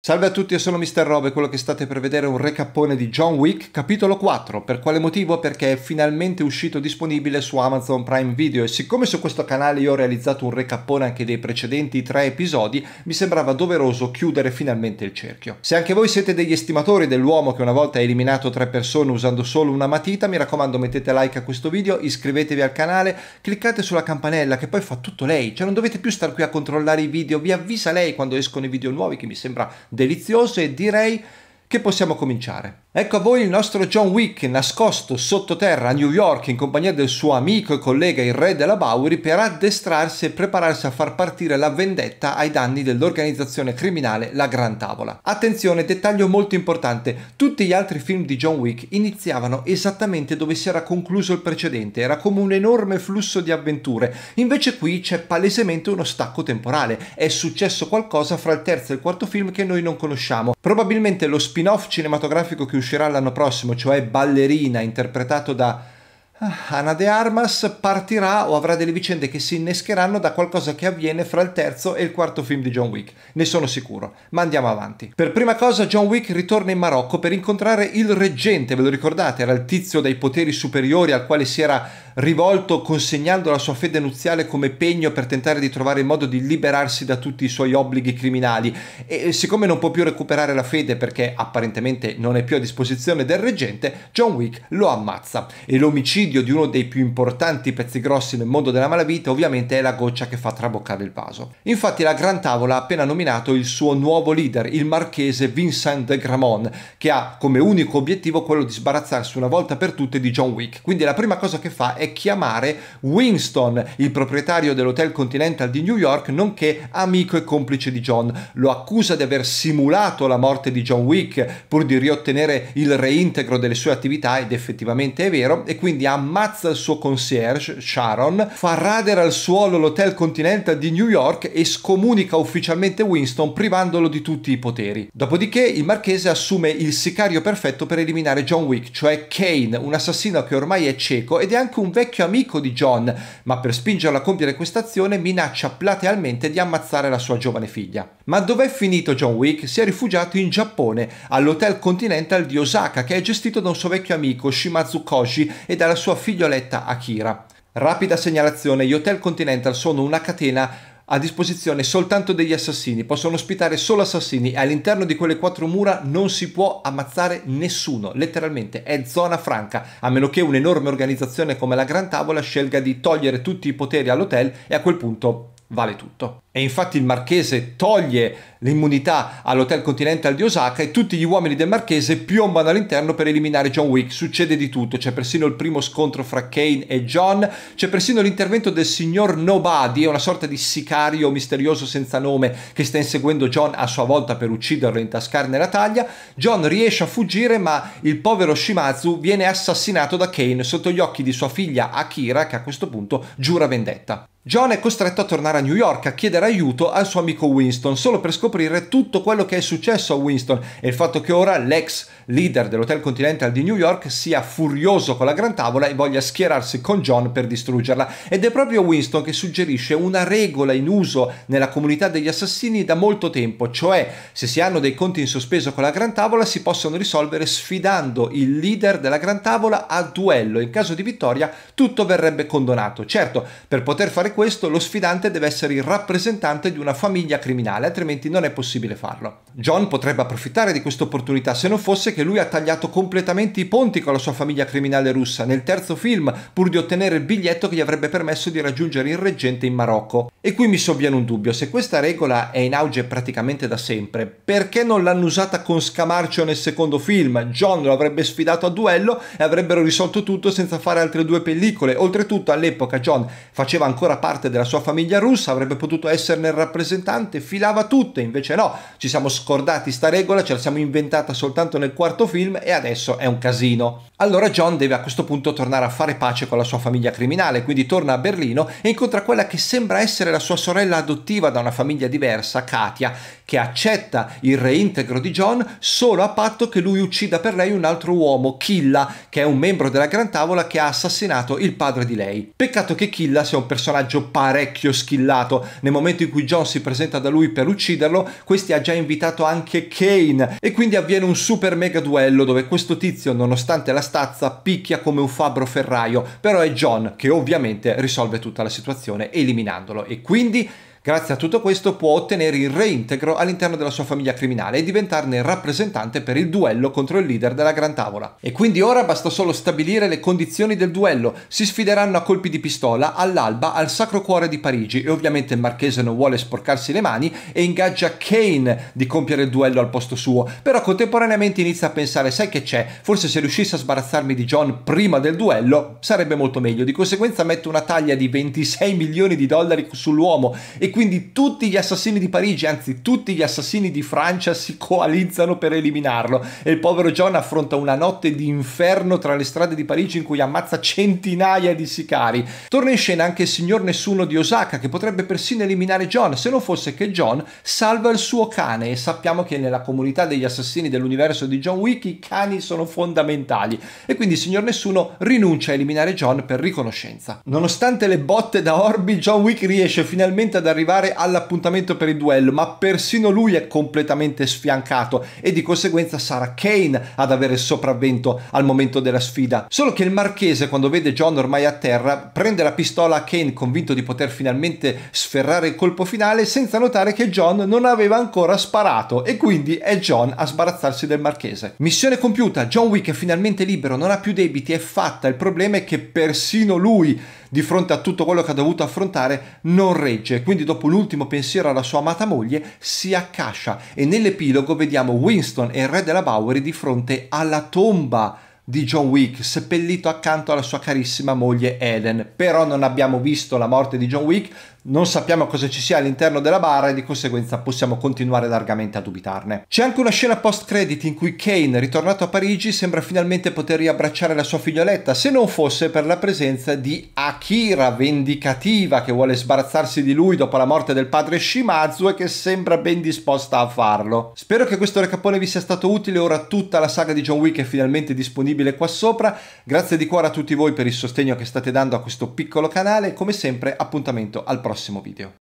Salve a tutti, io sono Mr. Rob e quello che state per vedere è un recapone di John Wick, capitolo 4. Per quale motivo? Perché è finalmente uscito disponibile su Amazon Prime Video e siccome su questo canale io ho realizzato un recapone anche dei precedenti tre episodi, mi sembrava doveroso chiudere finalmente il cerchio. Se anche voi siete degli estimatori dell'uomo che una volta ha eliminato tre persone usando solo una matita, mi raccomando mettete like a questo video, iscrivetevi al canale, cliccate sulla campanella che poi fa tutto lei, cioè non dovete più stare qui a controllare i video, vi avvisa lei quando escono i video nuovi che mi sembra deliziose e direi che possiamo cominciare. Ecco a voi il nostro John Wick nascosto sottoterra a New York in compagnia del suo amico e collega il re della Bowery per addestrarsi e prepararsi a far partire la vendetta ai danni dell'organizzazione criminale La Gran Tavola. Attenzione, dettaglio molto importante, tutti gli altri film di John Wick iniziavano esattamente dove si era concluso il precedente, era come un enorme flusso di avventure, invece qui c'è palesemente uno stacco temporale, è successo qualcosa fra il terzo e il quarto film che noi non conosciamo, probabilmente lo spin-off cinematografico che uscì uscirà l'anno prossimo, cioè Ballerina, interpretato da Ana de Armas partirà o avrà delle vicende che si innescheranno da qualcosa che avviene fra il terzo e il quarto film di John Wick, ne sono sicuro, ma andiamo avanti. Per prima cosa John Wick ritorna in Marocco per incontrare il reggente, ve lo ricordate? Era il tizio dai poteri superiori al quale si era rivolto consegnando la sua fede nuziale come pegno per tentare di trovare il modo di liberarsi da tutti i suoi obblighi criminali e siccome non può più recuperare la fede perché apparentemente non è più a disposizione del reggente, John Wick lo ammazza e l'omicidio l'omicidio di uno dei più importanti pezzi grossi nel mondo della malavita ovviamente è la goccia che fa traboccare il vaso. Infatti la Gran Tavola ha appena nominato il suo nuovo leader, il marchese Vincent de Gramont, che ha come unico obiettivo quello di sbarazzarsi una volta per tutte di John Wick. Quindi la prima cosa che fa è chiamare Winston, il proprietario dell'Hotel Continental di New York, nonché amico e complice di John. Lo accusa di aver simulato la morte di John Wick pur di riottenere il reintegro delle sue attività ed effettivamente è vero e quindi ha ammazza il suo concierge, Sharon, fa radere al suolo l'Hotel Continental di New York e scomunica ufficialmente Winston privandolo di tutti i poteri. Dopodiché il marchese assume il sicario perfetto per eliminare John Wick, cioè Kane, un assassino che ormai è cieco ed è anche un vecchio amico di John, ma per spingerlo a compiere questa azione minaccia platealmente di ammazzare la sua giovane figlia. Ma dov'è finito John Wick? Si è rifugiato in Giappone, all'Hotel Continental di Osaka, che è gestito da un suo vecchio amico, Shimazu Koji, e dalla sua sua figlioletta Akira. Rapida segnalazione, gli Hotel Continental sono una catena a disposizione soltanto degli assassini, possono ospitare solo assassini e all'interno di quelle quattro mura non si può ammazzare nessuno, letteralmente è zona franca, a meno che un'enorme organizzazione come la Gran Tavola scelga di togliere tutti i poteri all'hotel e a quel punto vale tutto. E infatti il marchese toglie l'immunità all'Hotel Continental di Osaka e tutti gli uomini del Marchese piombano all'interno per eliminare John Wick. Succede di tutto, c'è persino il primo scontro fra Kane e John, c'è persino l'intervento del signor Nobody, una sorta di sicario misterioso senza nome che sta inseguendo John a sua volta per ucciderlo e intascarne la taglia. John riesce a fuggire ma il povero Shimazu viene assassinato da Kane sotto gli occhi di sua figlia Akira che a questo punto giura vendetta. John è costretto a tornare a New York a chiedere aiuto al suo amico Winston solo per scoprire scoprire tutto quello che è successo a Winston e il fatto che ora l'ex leader dell'Hotel Continental di New York sia furioso con la gran tavola e voglia schierarsi con John per distruggerla. Ed è proprio Winston che suggerisce una regola in uso nella comunità degli assassini da molto tempo, cioè se si hanno dei conti in sospeso con la gran tavola si possono risolvere sfidando il leader della gran tavola a duello. In caso di vittoria tutto verrebbe condonato. Certo, per poter fare questo lo sfidante deve essere il rappresentante di una famiglia criminale, altrimenti non non è possibile farlo. John potrebbe approfittare di questa opportunità se non fosse che lui ha tagliato completamente i ponti con la sua famiglia criminale russa nel terzo film pur di ottenere il biglietto che gli avrebbe permesso di raggiungere il reggente in Marocco. E qui mi sovviene un dubbio, se questa regola è in auge praticamente da sempre, perché non l'hanno usata con Scamarcio nel secondo film? John lo avrebbe sfidato a duello e avrebbero risolto tutto senza fare altre due pellicole. Oltretutto all'epoca John faceva ancora parte della sua famiglia russa, avrebbe potuto esserne il rappresentante, filava tutte, invece no, ci siamo scordati sta regola, ce la siamo inventata soltanto nel quarto film e adesso è un casino. Allora John deve a questo punto tornare a fare pace con la sua famiglia criminale, quindi torna a Berlino e incontra quella che sembra essere la sua sorella adottiva da una famiglia diversa, Katia, che accetta il reintegro di John solo a patto che lui uccida per lei un altro uomo, Killa, che è un membro della Gran Tavola che ha assassinato il padre di lei. Peccato che Killa sia un personaggio parecchio schillato, nel momento in cui John si presenta da lui per ucciderlo, questi ha già invitato anche Kane e quindi avviene un super mega duello dove questo tizio, nonostante la stazza picchia come un fabbro ferraio, però è John che ovviamente risolve tutta la situazione eliminandolo e quindi Grazie a tutto questo può ottenere il reintegro all'interno della sua famiglia criminale e diventarne rappresentante per il duello contro il leader della Gran Tavola. E quindi ora basta solo stabilire le condizioni del duello. Si sfideranno a colpi di pistola all'alba al Sacro Cuore di Parigi e ovviamente il marchese non vuole sporcarsi le mani e ingaggia Kane di compiere il duello al posto suo, però contemporaneamente inizia a pensare sai che c'è, forse se riuscisse a sbarazzarmi di John prima del duello sarebbe molto meglio, di conseguenza metto una taglia di 26 milioni di dollari sull'uomo e quindi tutti gli assassini di Parigi, anzi tutti gli assassini di Francia si coalizzano per eliminarlo e il povero John affronta una notte di inferno tra le strade di Parigi in cui ammazza centinaia di sicari. Torna in scena anche il signor Nessuno di Osaka che potrebbe persino eliminare John se non fosse che John salva il suo cane e sappiamo che nella comunità degli assassini dell'universo di John Wick i cani sono fondamentali e quindi il signor Nessuno rinuncia a eliminare John per riconoscenza. Nonostante le botte da Orbi, John Wick riesce finalmente ad arrivare arrivare all'appuntamento per il duello, ma persino lui è completamente sfiancato e di conseguenza sarà Kane ad avere il sopravvento al momento della sfida. Solo che il marchese, quando vede John ormai a terra, prende la pistola a Kane convinto di poter finalmente sferrare il colpo finale senza notare che John non aveva ancora sparato e quindi è John a sbarazzarsi del marchese. Missione compiuta, John Wick è finalmente libero, non ha più debiti, è fatta, il problema è che persino lui di fronte a tutto quello che ha dovuto affrontare, non regge. Quindi dopo un ultimo pensiero alla sua amata moglie si accascia e nell'epilogo vediamo Winston e il re della Bowery di fronte alla tomba di John Wick, seppellito accanto alla sua carissima moglie Ellen. Però non abbiamo visto la morte di John Wick, non sappiamo cosa ci sia all'interno della barra e di conseguenza possiamo continuare largamente a dubitarne. C'è anche una scena post-credit in cui Kane, ritornato a Parigi, sembra finalmente poter riabbracciare la sua figlioletta, se non fosse per la presenza di Akira, vendicativa, che vuole sbarazzarsi di lui dopo la morte del padre Shimazu e che sembra ben disposta a farlo. Spero che questo recapone vi sia stato utile, ora tutta la saga di John Wick è finalmente disponibile qua sopra, grazie di cuore a tutti voi per il sostegno che state dando a questo piccolo canale, come sempre appuntamento al prossimo prossimo video.